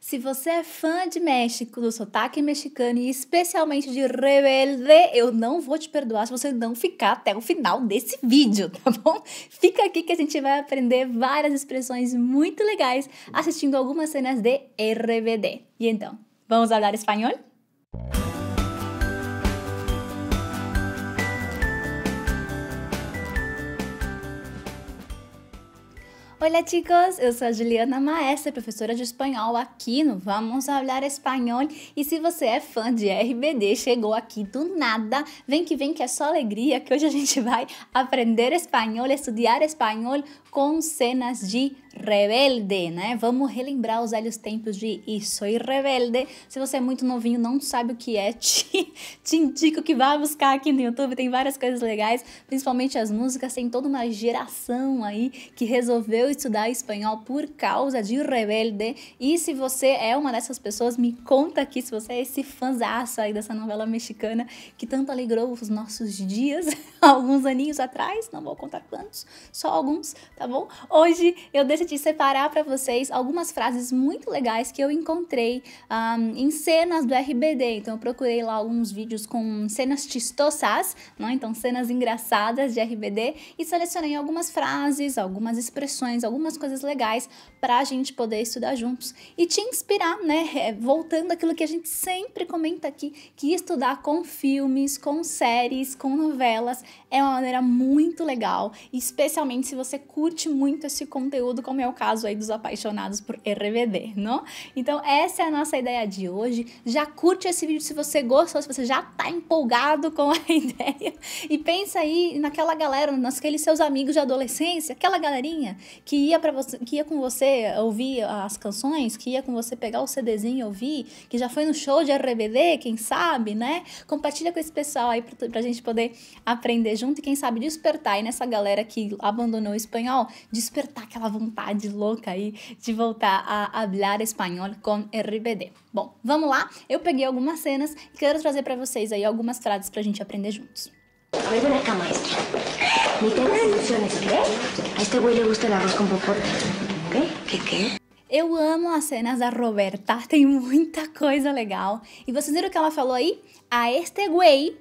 Se você é fã de México, do sotaque mexicano e especialmente de Rebelde, eu não vou te perdoar se você não ficar até o final desse vídeo, tá bom? Fica aqui que a gente vai aprender várias expressões muito legais assistindo algumas cenas de RBD. E então, vamos falar espanhol? Olá, chicos! Eu sou a Juliana Maestra, professora de espanhol aqui no Vamos Falar Espanhol. E se você é fã de RBD, chegou aqui do nada, vem que vem que é só alegria, que hoje a gente vai aprender espanhol, estudar espanhol com cenas de rebelde, né? Vamos relembrar os velhos tempos de isso e rebelde. Se você é muito novinho, não sabe o que é, te, te indico que vá buscar aqui no YouTube, tem várias coisas legais, principalmente as músicas, tem toda uma geração aí que resolveu estudar espanhol por causa de rebelde. E se você é uma dessas pessoas, me conta aqui se você é esse fãzaço aí dessa novela mexicana que tanto alegrou os nossos dias alguns aninhos atrás, não vou contar quantos, só alguns, tá bom? Hoje eu deixo decidi separar para vocês algumas frases muito legais que eu encontrei um, em cenas do RBD. Então, eu procurei lá alguns vídeos com cenas chistosas, né? então cenas engraçadas de RBD, e selecionei algumas frases, algumas expressões, algumas coisas legais para a gente poder estudar juntos e te inspirar, né? É, voltando àquilo que a gente sempre comenta aqui, que estudar com filmes, com séries, com novelas é uma maneira muito legal, especialmente se você curte muito esse conteúdo como é o caso aí dos apaixonados por RBD, não? Então essa é a nossa ideia de hoje. Já curte esse vídeo se você gostou, se você já tá empolgado com a ideia. E pensa aí naquela galera, naqueles seus amigos de adolescência, aquela galerinha que ia para você, que ia com você ouvir as canções, que ia com você pegar o CDzinho e ouvir, que já foi no show de RBD, quem sabe, né? Compartilha com esse pessoal aí pra, pra gente poder aprender junto e quem sabe despertar aí nessa galera que abandonou o espanhol, despertar aquela vontade vontade louca aí de voltar a falar espanhol com RBD. Bom, vamos lá. Eu peguei algumas cenas e quero trazer para vocês aí algumas frases pra gente aprender juntos. Voy ven acá, maestra. Ni ilusiones, ¿ok? A este güey le gusta el arroz con popote, ¿ok? Eu amo as cenas da Roberta, tem muita coisa legal. E vocês viram o que ela falou aí? A este güey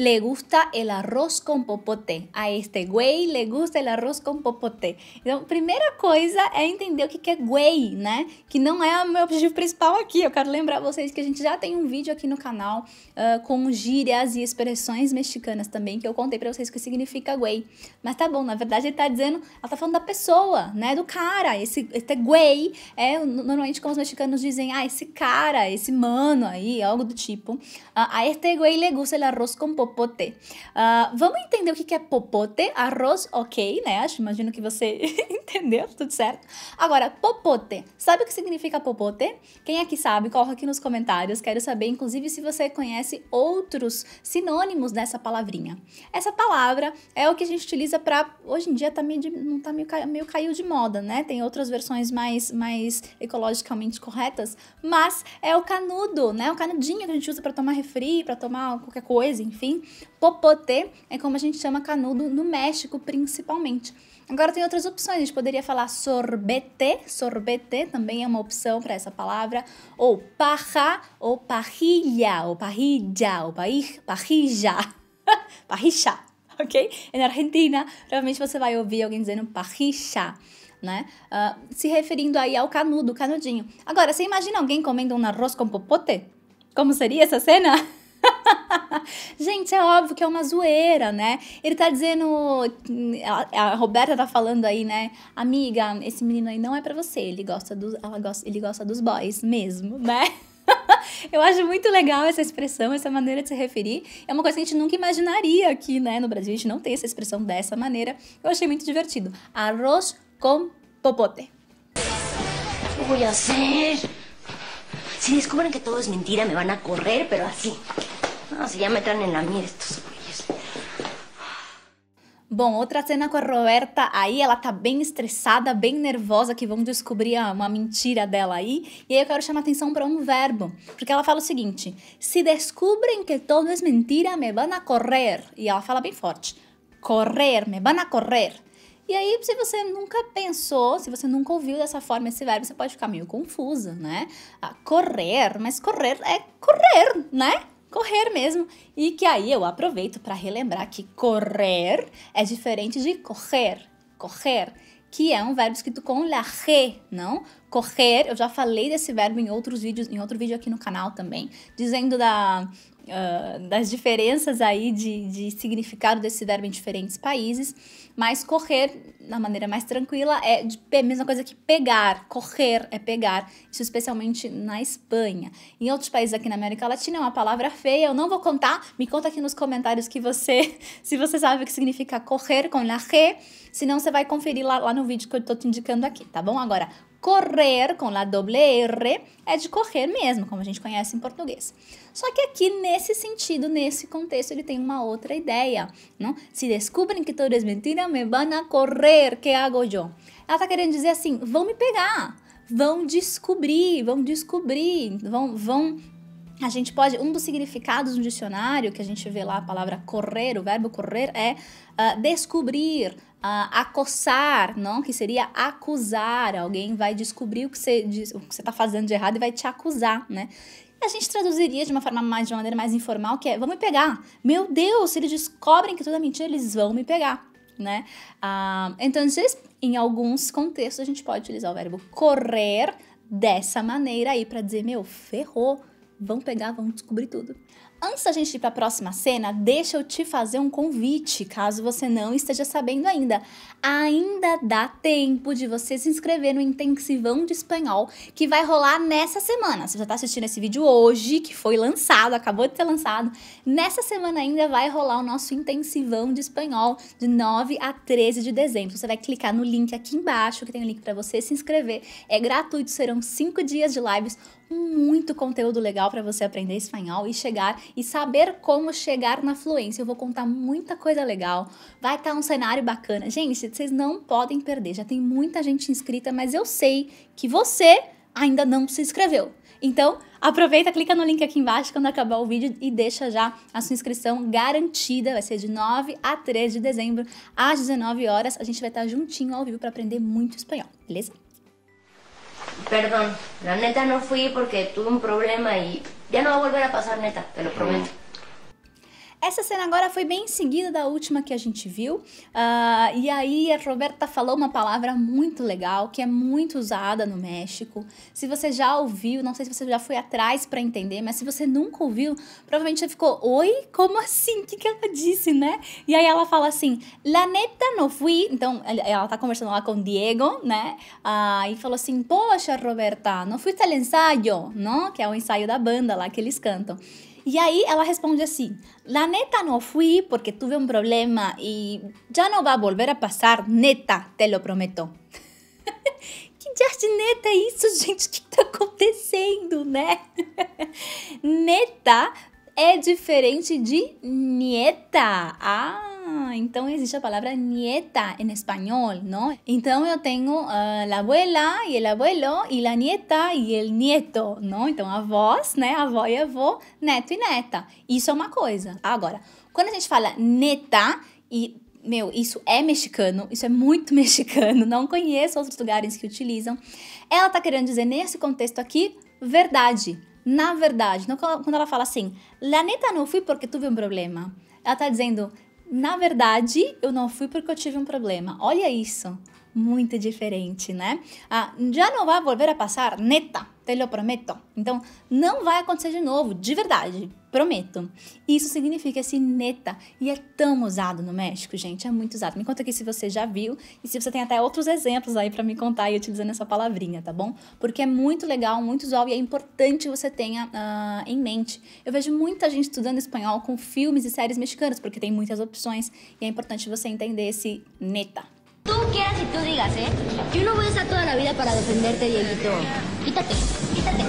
le gusta el arroz com popote. A este güey le gusta el arroz com popote. Então, primeira coisa é entender o que é güey, né? Que não é o meu objetivo principal aqui. Eu quero lembrar vocês que a gente já tem um vídeo aqui no canal uh, com gírias e expressões mexicanas também, que eu contei pra vocês o que significa güey. Mas tá bom, na verdade ele tá dizendo, ela tá falando da pessoa, né? Do cara. Esse, esse güey é normalmente como os mexicanos dizem, ah, esse cara, esse mano aí, algo do tipo. Uh, a este güey le gusta el arroz com popote popote. Uh, vamos entender o que, é popote. Arroz, ok, né? Imagino que você entendeu, tudo certo. Agora, popote. Sabe o que significa popote? Quem aqui sabe, coloca aqui nos comentários. Quero saber, inclusive, se você conhece outros sinônimos dessa palavrinha. Essa palavra é o que a gente utiliza para Hoje em dia tá meio, de, não tá meio, meio caiu de moda, né? Tem outras versões mais, mais ecologicamente corretas, mas é o canudo, né? O canudinho que a gente usa para tomar refri, para tomar qualquer coisa, enfim Popote é como a gente chama canudo no México, principalmente. Agora tem outras opções, a gente poderia falar sorbete, sorbete também é uma opção para essa palavra, ou parra, ou parrilha, ou parrilha, ou parrilha, parrilha, parricha, ok? E na Argentina, provavelmente você vai ouvir alguém dizendo parricha, Né? Uh, se referindo aí ao canudo, canudinho. Agora, você imagina alguém comendo um arroz com popote? Como seria essa cena? Gente, é óbvio que é uma zoeira, né? Ele tá dizendo. A, a Roberta tá falando aí, né? Amiga, esse menino aí não é para você. Ele gosta, do, ela gosta, ele gosta dos boys mesmo, né? Eu acho muito legal essa expressão, essa maneira de se referir. É uma coisa que a gente nunca imaginaria aqui, né? No Brasil, a gente não tem essa expressão dessa maneira. Eu achei muito divertido. Arroz com popote. ¿Qué voy a hacer? Si descubren que todo é mentira, me van a correr, pero así. No, si ya me traen en la mierda estos Bom, outra cena com a Roberta, aí ela tá bem estressada, bem nervosa, que vão descobrir uma mentira dela aí. E aí eu quero chamar atenção para um verbo, porque ela fala o seguinte: se descobrem que todo é mentira, me van a correr. E ela fala bem forte: correr, me van a correr. E aí, se você nunca pensou, se você nunca ouviu dessa forma esse verbo, você pode ficar meio confusa, né? Ah, correr, mas correr é correr, né? correr mesmo. E que aí eu aproveito para relembrar que correr é diferente de correr. Correr, que é um verbo escrito com la re, não? Correr, eu já falei desse verbo em outros vídeos, em outro vídeo aqui no canal também, dizendo da uh, das diferenças aí de, de significado desse verbo em diferentes países, mas correr, na maneira mais tranquila, é a mesma coisa que pegar, correr é pegar, isso especialmente na Espanha. Em outros países aqui na América Latina é uma palavra feia, eu não vou contar, me conta aqui nos comentários que você, se você sabe o que significa correr com la re, senão você vai conferir lá, lá no vídeo que eu estou te indicando aqui, tá bom? Agora, Correr com a doble R é de correr mesmo, como a gente conhece em português. Só que aqui, nesse sentido, nesse contexto, ele tem uma outra ideia. Não? Se descobrem que estou é mentira, me van a correr, que hago eu? Ela está querendo dizer assim: vão me pegar, vão descobrir, vão descobrir, vão, vão a gente pode. Um dos significados no dicionário que a gente vê lá a palavra correr, o verbo correr, é uh, descobrir, uh, acossar, não? Que seria acusar. Alguém vai descobrir o que você está fazendo de errado e vai te acusar, né? a gente traduziria de uma forma mais de uma maneira mais informal, que é vão me pegar. Meu Deus, se eles descobrem que tudo é mentira, eles vão me pegar, né? Ah, então, em alguns contextos, a gente pode utilizar o verbo correr dessa maneira aí para dizer, meu, ferrou, Vão pegar, vão descobrir tudo. Antes da gente ir para a próxima cena, deixa eu te fazer um convite, caso você não esteja sabendo ainda. Ainda dá tempo de você se inscrever no intensivão de espanhol que vai rolar nessa semana. Você já está assistindo esse vídeo hoje, que foi lançado, acabou de ser lançado. Nessa semana ainda vai rolar o nosso intensivão de espanhol de 9 a 13 de dezembro. Você vai clicar no link aqui embaixo, que tem o um link para você se inscrever. É gratuito, serão 5 dias de lives muito conteúdo legal para você aprender espanhol e chegar e saber como chegar na fluência. Eu vou contar muita coisa legal. Vai estar tá um cenário bacana. Gente, vocês não podem perder. Já tem muita gente inscrita, mas eu sei que você ainda não se inscreveu. Então, aproveita, clica no link aqui embaixo quando acabar o vídeo e deixa já a sua inscrição garantida. Vai ser de 9 a 13 de dezembro, às 19 horas. A gente vai estar tá juntinho ao vivo para aprender muito espanhol, beleza? perdón, la neta no fui porque tuve un problema y ya no va a volver a pasar, neta, te lo prometo. Essa cena agora foi bem em seguida da última que a gente viu. Uh, e aí a Roberta falou uma palavra muito legal, que é muito usada no México. Se você já ouviu, não sei se você já foi atrás para entender, mas se você nunca ouviu, provavelmente você ficou, oi, como assim? O que, que ela disse, né? E aí ela fala assim, la neta não fui. Então ela tá conversando lá com o Diego, né? Uh, e falou assim, poxa, Roberta, não fui tal ensaio, não? Que é o ensaio da banda lá que eles cantam. E aí ela responde assim: La neta não fui porque tive um problema e já não vai voltar a passar, neta, te lo prometo. que diacho de neta é isso, gente? O que tá acontecendo, né? neta é diferente de nieta. Ah! então existe a palavra nieta em espanhol, não? Então eu tenho uh, ah, a abuela e o abuelo e a nieta e o nieto, não? Então avós, né? Avó e avô, neto e neta. Isso é uma coisa. Agora, quando a gente fala neta e meu, isso é mexicano, isso é muito mexicano, não conheço outros lugares que utilizam. Ela tá querendo dizer nesse contexto aqui verdade. Na verdade, quando ela fala assim, la neta não fui porque tive um problema. Ela tá dizendo, na verdade, eu não fui porque eu tive um problema. Olha isso. Muito diferente, né? Ah, já não vai voltar a passar, neta te lo prometo. Então, não vai acontecer de novo, de verdade, prometo. Isso significa esse neta e é tão usado no México, gente, é muito usado. Me conta aqui se você já viu e se você tem até outros exemplos aí para me contar e utilizando essa palavrinha, tá bom? Porque é muito legal, muito usual e é importante que você tenha uh, em mente. Eu vejo muita gente estudando espanhol com filmes e séries mexicanas, porque tem muitas opções e é importante você entender esse neta. Tu queres tu digas, ¿eh? Yo no voy a estar toda la vida para defenderte, Dieguito. Quítate, quítate.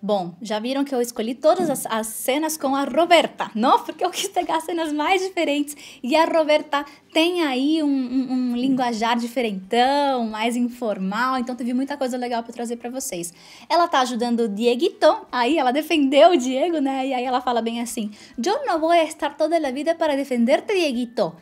Bom, já viram que eu escolhi todas as, as, cenas com a Roberta, não? Porque eu quis pegar cenas mais diferentes e a Roberta tem aí um, um, um linguajar diferentão, mais informal, então teve muita coisa legal para trazer para vocês. Ela tá ajudando o Dieguito, aí ela defendeu o Diego, né? E aí ela fala bem assim: Eu não vou estar toda a vida para defender-te, Dieguito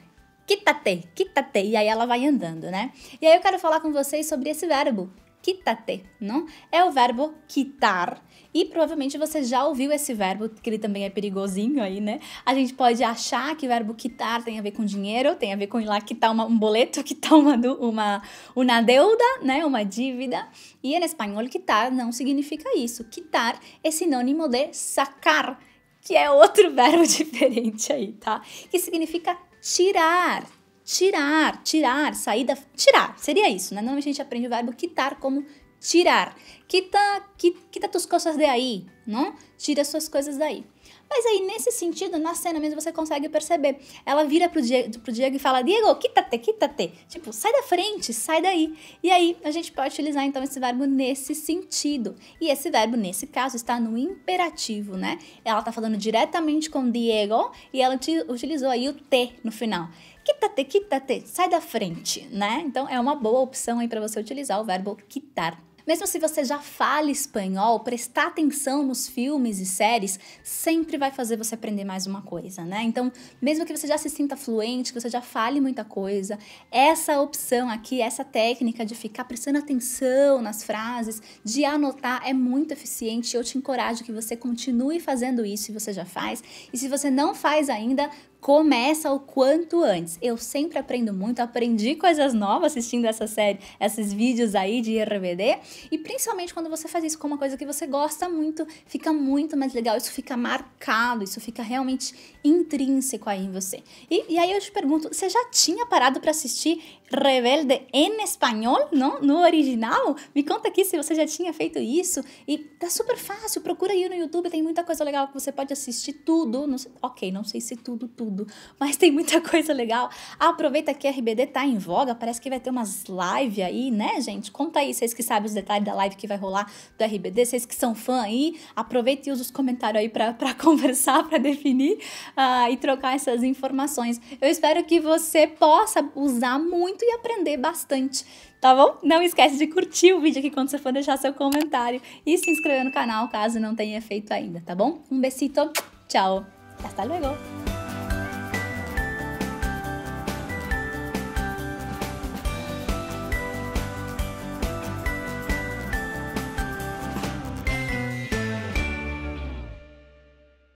quítate, quítate. E aí ela vai andando, né? E aí eu quero falar com vocês sobre esse verbo, quítate, não? É o verbo quitar. E provavelmente você já ouviu esse verbo, que ele também é perigosinho aí, né? A gente pode achar que o verbo quitar tem a ver com dinheiro, tem a ver com ir lá quitar uma, um boleto, quitar uma, uma, uma deuda, né? Uma dívida. E em espanhol, quitar não significa isso. Quitar é sinônimo de sacar, que é outro verbo diferente aí, tá? Que significa tirar, tirar, tirar, sair da. Tirar, seria isso, né? Normalmente a gente aprende o verbo quitar como tirar. Quita, quita, quita tuas coisas daí, não? Tira suas coisas daí. Mas aí, nesse sentido, na cena mesmo você consegue perceber. Ela vira pro Diego, pro Diego e fala: Diego, quítate, quítate. Tipo, sai da frente, sai daí. E aí, a gente pode utilizar então esse verbo nesse sentido. E esse verbo, nesse caso, está no imperativo, né? Ela tá falando diretamente com Diego e ela utilizou aí o T no final quítate, quítate, sai da frente, né? Então é uma boa opção aí para você utilizar o verbo quitar. Mesmo se você já fala espanhol, prestar atenção nos filmes e séries sempre vai fazer você aprender mais uma coisa, né? Então, mesmo que você já se sinta fluente, que você já fale muita coisa, essa opção aqui, essa técnica de ficar prestando atenção nas frases, de anotar, é muito eficiente. Eu te encorajo que você continue fazendo isso se você já faz. E se você não faz ainda, começa o quanto antes. Eu sempre aprendo muito, aprendi coisas novas assistindo essa série, esses vídeos aí de RBD, e principalmente quando você faz isso com uma coisa que você gosta muito, fica muito mais legal, isso fica marcado, isso fica realmente intrínseco aí em você. E, e aí eu te pergunto, você já tinha parado para assistir Rebelde em espanhol, não? no original? Me conta aqui se você já tinha feito isso, e tá super fácil, procura aí no YouTube, tem muita coisa legal que você pode assistir tudo, não sei, ok, não sei se tudo, tudo, tudo, mas tem muita coisa legal. Aproveita que a RBD tá em voga, parece que vai ter umas live aí, né, gente? Conta aí, vocês que sabem os detalhes da live que vai rolar do RBD, vocês que são fã aí, aproveita e usa os comentários aí para conversar, para definir uh, e trocar essas informações. Eu espero que você possa usar muito e aprender bastante tá bom? Não esquece de curtir o vídeo aqui quando você for deixar seu comentário e se inscrever no canal caso não tenha feito ainda, tá bom? Um besito, tchau, hasta luego!